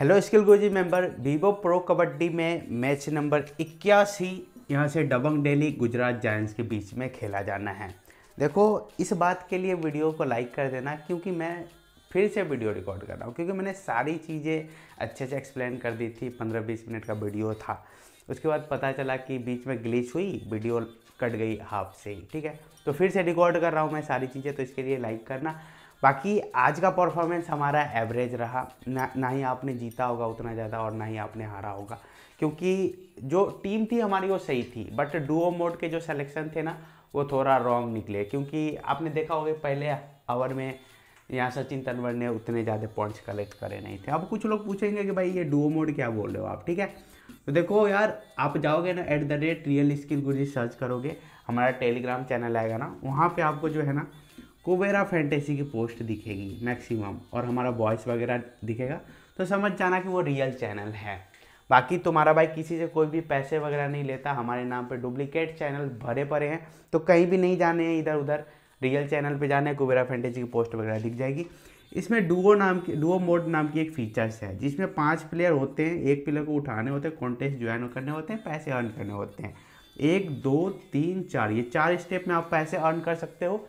hello skill Guru ji member Vivo Pro Kabaddi में match number इक्यासी यहाँ से डबंग डेली गुजरात जायंट्स के बीच में खेला जाना है देखो इस बात के लिए वीडियो को लाइक कर देना क्योंकि मैं फिर से वीडियो रिकॉर्ड कर रहा हूँ क्योंकि मैंने सारी चीज़ें अच्छे से एक्सप्लेन कर दी थी पंद्रह बीस मिनट का वीडियो था उसके बाद पता चला कि बीच में ग्लिच हुई वीडियो कट गई हाफ से ही ठीक है तो फिर से रिकॉर्ड कर रहा हूँ मैं सारी चीज़ें तो इसके लिए लाइक करना बाकी आज का परफॉर्मेंस हमारा एवरेज रहा ना ना ही आपने जीता होगा उतना ज़्यादा और ना ही आपने हारा होगा क्योंकि जो टीम थी हमारी वो सही थी बट डुओ मोड के जो सिलेक्शन थे ना वो थोड़ा रॉन्ग निकले क्योंकि आपने देखा होगा पहले आवर में यहाँ सचिन तनवर ने उतने ज़्यादा पॉइंट्स कलेक्ट करे नहीं थे अब कुछ लोग पूछेंगे कि भाई ये डुओ मोड क्या बोल रहे हो आप ठीक है तो देखो यार आप जाओगे ना at the rate real skill Guru search करोगे हमारा टेलीग्राम चैनल आएगा ना वहाँ पे आपको जो है ना कुबेरा फैंटेसी की पोस्ट दिखेगी मैक्सिमम और हमारा वॉइस वगैरह दिखेगा तो समझ जाना कि वो रियल चैनल है बाकी तुम्हारा भाई किसी से कोई भी पैसे वगैरह नहीं लेता हमारे नाम पे डुप्लीकेट चैनल भरे पड़े हैं तो कहीं भी नहीं जाने हैं इधर उधर रियल चैनल पे जाने कुबेरा फैंटेसी की पोस्ट वगैरह दिख जाएगी इसमें डुओ नाम की डुओ मोड नाम की एक फीचर्स है जिसमें पांच प्लेयर होते हैं एक प्लेयर को उठाने होते हैं कॉन्टेस्ट ज्वाइन करने होते हैं पैसे अर्न करने होते हैं एक दो तीन चार ये चार स्टेप में आप पैसे अर्न कर सकते हो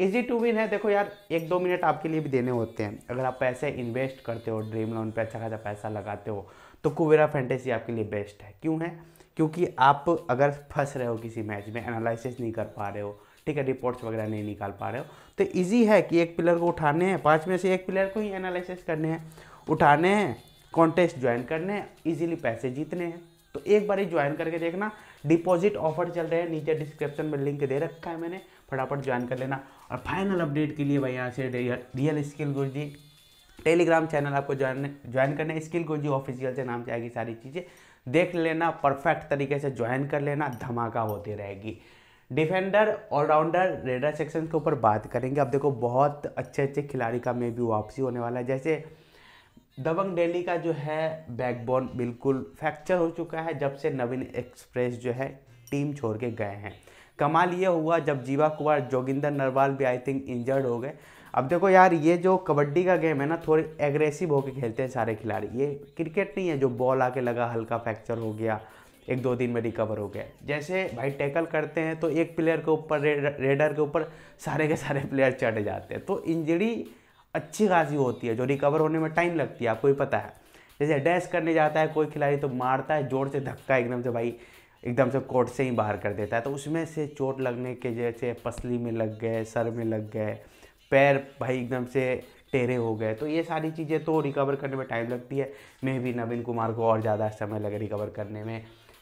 इजी टू विन है देखो यार एक दो मिनट आपके लिए भी देने होते हैं अगर आप पैसे इन्वेस्ट करते हो ड्रीम लोन पे अच्छा खासा पैसा लगाते हो तो कुबेरा फैंटेसी आपके लिए बेस्ट है क्यों है क्योंकि आप अगर फंस रहे हो किसी मैच में एनालिसिस नहीं कर पा रहे हो ठीक है रिपोर्ट्स वगैरह नहीं निकाल पा रहे हो तो ईजी है कि एक प्लेयर को उठाने हैं पाँच में से एक प्लेयर को ही एनालिसिस करने हैं उठाने हैं कॉन्टेस्ट ज्वाइन करने हैं ईजिली पैसे जीतने हैं तो एक बार ही ज्वाइन करके देखना डिपॉजिट ऑफर चल रहे हैं नीचे डिस्क्रिप्शन में लिंक दे रखा है मैंने फटाफट ज्वाइन कर लेना और फाइनल अपडेट के लिए भाई यहाँ से real skill ji Telegram channel आपको ज्वाइन ज्वाइन करना है स्किल जी ऑफिशियल से नाम से आएगी सारी चीज़ें देख लेना परफेक्ट तरीके से ज्वाइन कर लेना धमाका होती रहेगी डिफेंडर ऑलराउंडर रेडर सेक्शन के ऊपर बात करेंगे अब देखो बहुत अच्छे अच्छे खिलाड़ी का में भी वापसी होने वाला है जैसे दबंग डेली का जो है बैकबोन बिल्कुल फ्रैक्चर हो चुका है जब से नवीन एक्सप्रेस जो है टीम छोड़ के गए हैं कमाल ये हुआ जब जीवा कुमार जोगिंदर नरवाल भी आई थिंक इंजर्ड हो गए अब देखो यार ये जो कबड्डी का गेम है ना थोड़े एग्रेसिव होकर खेलते हैं सारे खिलाड़ी ये क्रिकेट नहीं है जो बॉल आके लगा हल्का फ्रैक्चर हो गया एक दो दिन में रिकवर हो गया जैसे भाई टैकल करते हैं तो एक प्लेयर के ऊपर रेडर के ऊपर सारे के सारे प्लेयर चढ़ जाते हैं तो इंजरी अच्छी खासी होती है जो रिकवर होने में टाइम लगती है आपको भी पता है जैसे डैश करने जाता है कोई खिलाड़ी तो मारता है जोर से धक्का एकदम से भाई एकदम से कोर्ट से ही बाहर कर देता है तो उसमें से चोट लगने के जैसे पसली में लग गए सर में लग गए पैर भाई एकदम से टेरे हो गए तो ये सारी चीज़ें तो रिकवर करने में टाइम लगती है मे भी नवीन कुमार को और ज़्यादा समय लगे रिकवर करने में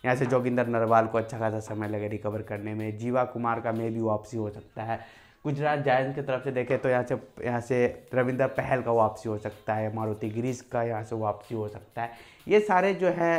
यहाँ से जोगिंदर नरवाल को अच्छा खासा समय लगे रिकवर करने में जीवा कुमार का मे भी वापसी हो सकता है गुजरात जायंट्स की तरफ से देखें तो यहाँ से यहाँ से रविंदर पहल का वापसी हो सकता है मारुति गिरीश का यहाँ से वापसी हो सकता है ये सारे जो है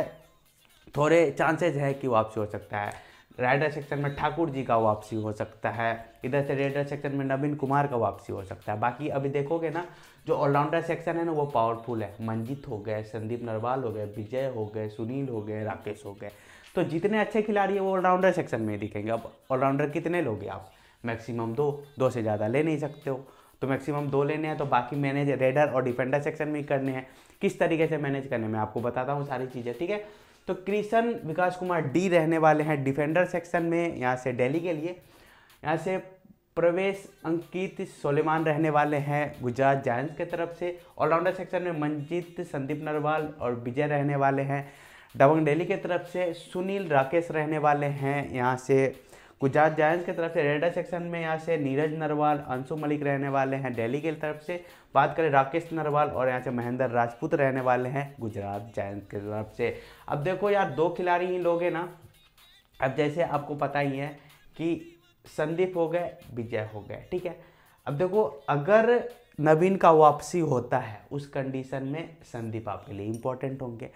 थोड़े चांसेज है कि वापसी हो सकता है राइडर सेक्शन में ठाकुर जी का वापसी हो सकता है इधर से रेडर सेक्शन में नवीन कुमार का वापसी हो सकता है बाकी अभी देखोगे ना जो ऑलराउंडर सेक्शन है ना वो पावरफुल है मंजीत हो गए संदीप नरवाल हो गए विजय हो गए सुनील हो गए राकेश हो गए तो जितने अच्छे खिलाड़ी हैं वो ऑलराउंडर सेक्शन में दिखेंगे अब ऑलराउंडर कितने लोगे आप मैक्सिमम दो दो से ज़्यादा ले नहीं सकते हो तो मैक्सिमम दो लेने हैं तो बाकी मैनेज रेडर और डिफेंडर सेक्शन में ही करने हैं किस तरीके से मैनेज करने में आपको बताता हूँ सारी चीज़ें ठीक है तो कृष्ण विकास कुमार डी रहने वाले हैं डिफेंडर सेक्शन में यहाँ से दिल्ली के लिए यहाँ से प्रवेश अंकित सोलेमान रहने वाले हैं गुजरात जायंट्स के तरफ से ऑलराउंडर सेक्शन में मंजीत संदीप नरवाल और विजय रहने वाले हैं दबंग डेली के तरफ से सुनील राकेश रहने वाले हैं यहाँ से गुजरात जायंट्स की तरफ से रेडर सेक्शन में यहाँ से नीरज नरवाल अंशु मलिक रहने वाले हैं डेली की तरफ से बात करें राकेश नरवाल और यहाँ से महेंद्र राजपूत रहने वाले हैं गुजरात जायंट्स की तरफ से अब देखो यार दो खिलाड़ी ही लोग हैं ना अब जैसे आपको पता ही है कि संदीप हो गए विजय हो गए ठीक है अब देखो अगर नवीन का वापसी होता है उस कंडीशन में संदीप आपके लिए इंपॉर्टेंट होंगे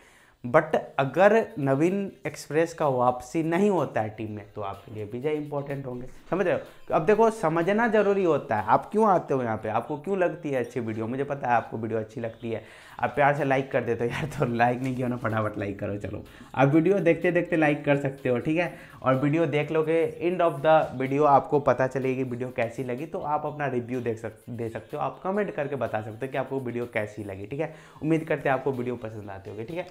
बट अगर नवीन एक्सप्रेस का वापसी नहीं होता है टीम में तो आपके लिए विजय इंपॉर्टेंट होंगे समझ रहे हो अब देखो समझना जरूरी होता है आप क्यों आते हो यहाँ पे आपको क्यों लगती है अच्छी वीडियो मुझे पता है आपको वीडियो अच्छी लगती है आप प्यार से लाइक कर देते हो यार तो लाइक नहीं किया ना फटाफट लाइक करो चलो आप वीडियो देखते देखते लाइक कर सकते हो ठीक है और वीडियो देख लोगे एंड ऑफ द वीडियो आपको पता चलेगी वीडियो कैसी लगी तो आप अपना रिव्यू देख सक दे सकते हो आप कमेंट करके बता सकते हो कि आपको वीडियो कैसी लगी ठीक है उम्मीद करते हैं आपको वीडियो पसंद आती होगी ठीक है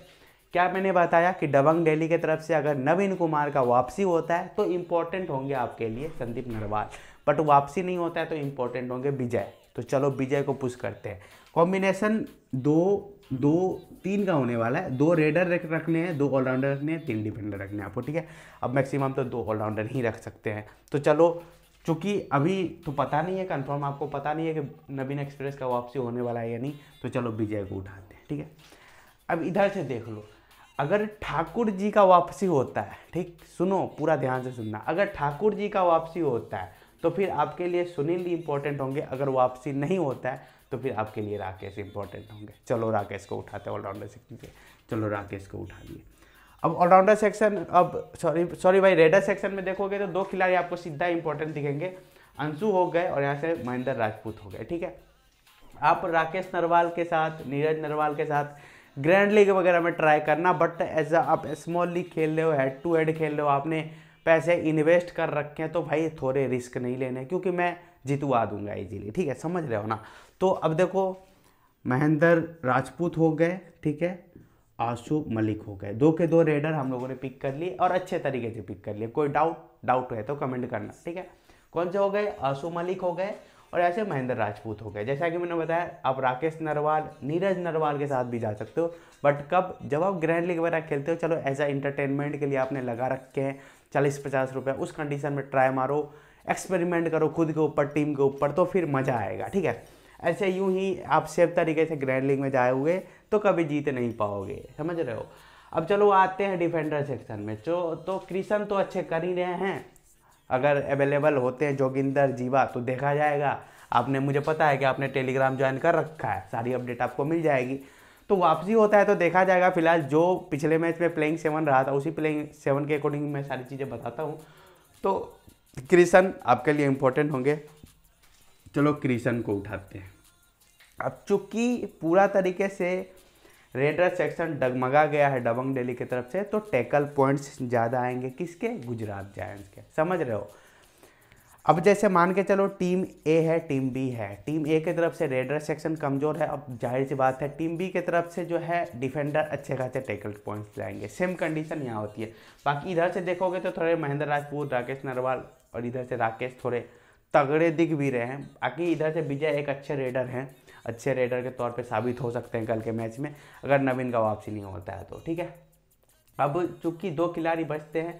क्या मैंने बताया कि डबंग डेली के तरफ से अगर नवीन कुमार का वापसी होता है तो इम्पोर्टेंट होंगे आपके लिए संदीप नरवाल बट वापसी नहीं होता है तो इम्पोर्टेंट होंगे विजय तो चलो विजय को पुश करते हैं कॉम्बिनेशन दो दो तीन का होने वाला है दो रेडर रखने हैं दो ऑलराउंडर रखने हैं तीन डिफेंडर रखने हैं आपको ठीक है अब मैक्सिमम तो दो ऑलराउंडर ही रख सकते हैं तो चलो चूँकि अभी तो पता नहीं है कंफर्म आपको पता नहीं है कि नवीन एक्सप्रेस का वापसी होने वाला है या नहीं तो चलो विजय को उठाते हैं ठीक है अब इधर से देख लो अगर ठाकुर जी का वापसी होता है ठीक सुनो पूरा ध्यान से सुनना अगर ठाकुर जी का वापसी होता है तो फिर आपके लिए सुनील इंपॉर्टेंट होंगे अगर वापसी नहीं होता है तो फिर आपके लिए राकेश इंपॉर्टेंट होंगे चलो राकेश को उठाते हैं ऑलराउंडर सेक्शन से चलो राकेश को उठा लिए अब ऑलराउंडर सेक्शन अब सॉरी सॉरी भाई रेडर सेक्शन में देखोगे तो दो खिलाड़ी आपको सीधा इंपॉर्टेंट दिखेंगे अंशु हो गए और यहाँ से महेंद्र राजपूत हो गए ठीक है आप राकेश नरवाल के साथ नीरज नरवाल के साथ ग्रैंड लीग वगैरह में ट्राई करना बट एज आप स्मॉल लीग खेल रहे हो हेड टू हेड खेल रहे हो आपने पैसे इन्वेस्ट कर रखे हैं तो भाई थोड़े रिस्क नहीं लेने क्योंकि मैं जितवा दूंगा इजीली ठीक है समझ रहे हो ना तो अब देखो महेंद्र राजपूत हो गए ठीक है आशु मलिक हो गए दो के दो रेडर हम लोगों ने पिक कर लिए और अच्छे तरीके से पिक कर लिए कोई डाउट डाउट है तो कमेंट करना ठीक है कौन से हो गए आशु मलिक हो गए और ऐसे महेंद्र राजपूत हो गए जैसा कि मैंने बताया आप राकेश नरवाल नीरज नरवाल के साथ भी जा सकते हो बट कब जब आप ग्रैंड लीग वगैरह खेलते हो चलो एज अ इंटरटेनमेंट के लिए आपने लगा रखे हैं चालीस पचास रुपये उस कंडीशन में ट्राई मारो एक्सपेरिमेंट करो खुद के ऊपर टीम के ऊपर तो फिर मज़ा आएगा ठीक है ऐसे यूँ ही आप सेफ तरीके से ग्रैंड लीग में जाए हुए तो कभी जीत नहीं पाओगे समझ रहे हो अब चलो आते हैं डिफेंडर सेक्शन में जो तो क्रिशन तो अच्छे कर ही रहे हैं अगर अवेलेबल होते हैं जोगिंदर जीवा तो देखा जाएगा आपने मुझे पता है कि आपने टेलीग्राम ज्वाइन कर रखा है सारी अपडेट आपको मिल जाएगी तो वापसी होता है तो देखा जाएगा फिलहाल जो पिछले मैच में प्लेइंग सेवन रहा था उसी प्लेइंग सेवन के अकॉर्डिंग मैं सारी चीज़ें बताता हूँ तो क्रिशन आपके लिए इम्पोर्टेंट होंगे चलो क्रिशन को उठाते हैं अब चूंकि पूरा तरीके से रेडर सेक्शन डगमगा गया है डबंग डेली की तरफ से तो टैकल पॉइंट्स ज़्यादा आएंगे किसके गुजरात जायंट्स के समझ रहे हो अब जैसे मान के चलो टीम ए है टीम बी है टीम ए की तरफ से रेडर सेक्शन कमज़ोर है अब जाहिर सी बात है टीम बी की तरफ से जो है डिफेंडर अच्छे खासे टैकल पॉइंट्स लाएंगे सेम कंडीशन यहाँ होती है बाकी इधर से देखोगे तो थोड़े महेंद्र राजपूत राकेश नरवाल और इधर से राकेश थोड़े तगड़े दिख भी रहे हैं बाकी इधर से विजय एक अच्छे रेडर हैं अच्छे रेडर के तौर पर साबित हो सकते हैं कल के मैच में अगर नवीन का वापसी नहीं होता है तो ठीक है अब चूंकि दो खिलाड़ी बचते हैं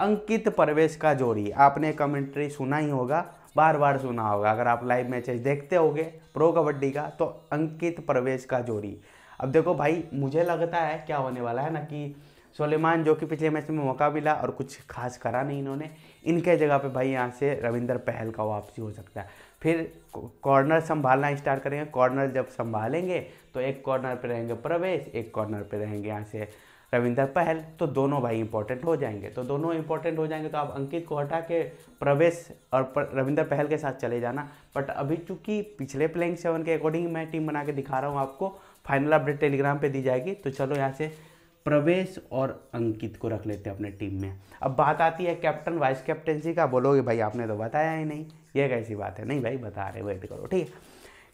अंकित परवेश का जोड़ी आपने कमेंट्री सुना ही होगा बार बार सुना होगा अगर आप लाइव मैचेस देखते होगे प्रो कबड्डी का तो अंकित परवेश का जोड़ी अब देखो भाई मुझे लगता है क्या होने वाला है ना कि सोलेमान जो कि पिछले मैच में मौका मिला और कुछ खास करा नहीं इन्होंने इनके जगह पे भाई यहाँ से रविंदर पहल का वापसी हो सकता है फिर कॉर्नर संभालना स्टार्ट करेंगे कॉर्नर जब संभालेंगे तो एक कॉर्नर पे रहेंगे प्रवेश एक कॉर्नर पे रहेंगे यहाँ से रविंदर पहल तो दोनों भाई इंपॉर्टेंट हो जाएंगे तो दोनों इंपॉर्टेंट हो जाएंगे तो आप अंकित को हटा के प्रवेश और रविंदर पहल के साथ चले जाना बट अभी चूंकि पिछले प्लेइंग सेवन के अकॉर्डिंग मैं टीम बना के दिखा रहा हूँ आपको फाइनल अपडेट टेलीग्राम पर दी जाएगी तो चलो यहाँ से प्रवेश और अंकित को रख लेते हैं अपने टीम में अब बात आती है कैप्टन वाइस कैप्टनसी का बोलोगे भाई आपने तो बताया ही नहीं यह कैसी बात है नहीं भाई बता रहे वेट करो ठीक है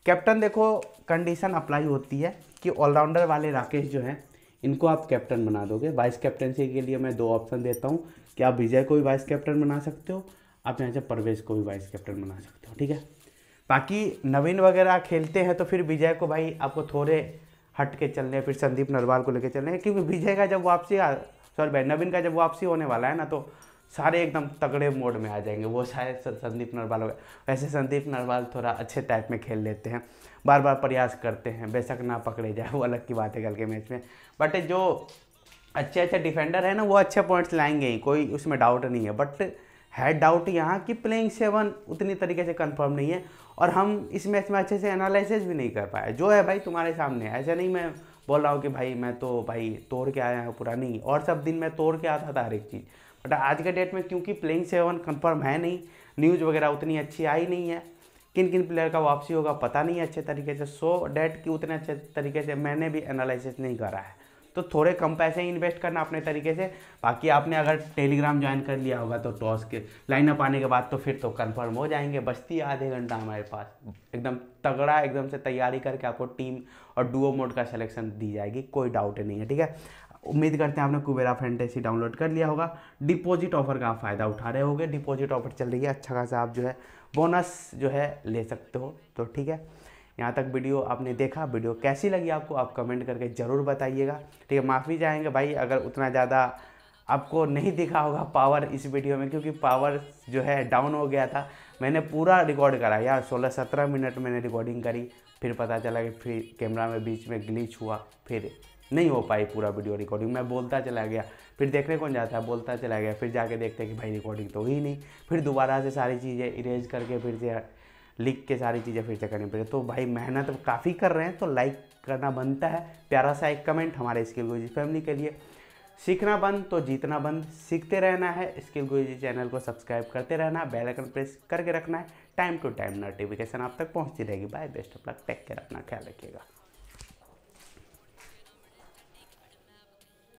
कैप्टन देखो कंडीशन अप्लाई होती है कि ऑलराउंडर वाले राकेश जो हैं इनको आप कैप्टन बना दोगे वाइस कैप्टनसी के लिए मैं दो ऑप्शन देता हूँ कि आप विजय को भी वाइस कैप्टन बना सकते हो आप यहाँ से प्रवेश को भी वाइस कैप्टन बना सकते हो ठीक है बाकी नवीन वगैरह खेलते हैं तो फिर विजय को भाई आपको थोड़े हट के चल रहे हैं फिर संदीप नरवाल को लेकर चल रहे हैं क्योंकि विजय का जब वापसी सॉरी भाई नवीन का जब वापसी होने वाला है ना तो सारे एकदम तगड़े मोड में आ जाएंगे वो शायद संदीप नरवाल हो वैसे संदीप नरवाल थोड़ा अच्छे टाइप में खेल लेते हैं बार बार प्रयास करते हैं बेशक ना पकड़े जाए वो अलग की बात है कल के मैच में बट जो अच्छे अच्छे डिफेंडर है ना वो अच्छे पॉइंट्स लाएंगे ही कोई उसमें डाउट नहीं है बट है डाउट यहाँ कि प्लेइंग सेवन उतनी तरीके से कंफर्म नहीं है और हम इस मैच में अच्छे से एनालिसिस भी नहीं कर पाए जो है भाई तुम्हारे सामने ऐसा नहीं मैं बोल रहा हूँ कि भाई मैं तो भाई तोड़ के आया हूँ पूरा नहीं और सब दिन मैं तोड़ के आता था हर एक चीज़ बट आज के डेट में क्योंकि प्लेइंग सेवन कंफर्म है नहीं न्यूज़ वगैरह उतनी अच्छी आई नहीं है किन किन प्लेयर का वापसी होगा पता नहीं अच्छे तरीके से सो डेट की उतने अच्छे तरीके से मैंने भी एनालिसिस नहीं करा है तो थोड़े कम पैसे ही इन्वेस्ट करना अपने तरीके से बाकी आपने अगर टेलीग्राम ज्वाइन कर लिया होगा तो टॉस के लाइनअप आने के बाद तो फिर तो कन्फर्म हो जाएंगे बचती आधे घंटा हमारे पास एकदम तगड़ा एकदम से तैयारी करके आपको टीम और डुओ मोड का सिलेक्शन दी जाएगी कोई डाउट नहीं है ठीक है उम्मीद करते हैं आपने कुबेरा फैंटेसी डाउनलोड कर लिया होगा डिपॉजिट ऑफर का आप फ़ायदा उठा रहे होगे डिपॉजिट ऑफर चल रही है अच्छा खासा आप जो है बोनस जो है ले सकते हो तो ठीक है यहाँ तक वीडियो आपने देखा वीडियो कैसी लगी आपको आप कमेंट करके ज़रूर बताइएगा ठीक है माफ़ी चाहेंगे भाई अगर उतना ज़्यादा आपको नहीं दिखा होगा पावर इस वीडियो में क्योंकि पावर जो है डाउन हो गया था मैंने पूरा रिकॉर्ड करा यार 16-17 मिनट मैंने रिकॉर्डिंग करी फिर पता चला कि फिर कैमरा में बीच में ग्लिच हुआ फिर नहीं हो पाई पूरा वीडियो रिकॉर्डिंग मैं बोलता चला गया फिर देखने कौन जाता है बोलता चला गया फिर जाके देखते कि भाई रिकॉर्डिंग तो हुई नहीं फिर दोबारा से सारी चीज़ें इरेज करके फिर से लिख के सारी चीज़ें फिर से करनी पड़े तो भाई मेहनत काफ़ी कर रहे हैं तो लाइक करना बनता है प्यारा सा एक कमेंट हमारे स्किल गुरुजी फैमिली के लिए सीखना बंद तो जीतना बंद सीखते रहना है स्किल गुरुजी चैनल को सब्सक्राइब करते रहना बेल आइकन प्रेस करके रखना है टाइम टू टाइम नोटिफिकेशन आप तक पहुंचती रहेगी bye best of luck take care अपना ख्याल रखिएगा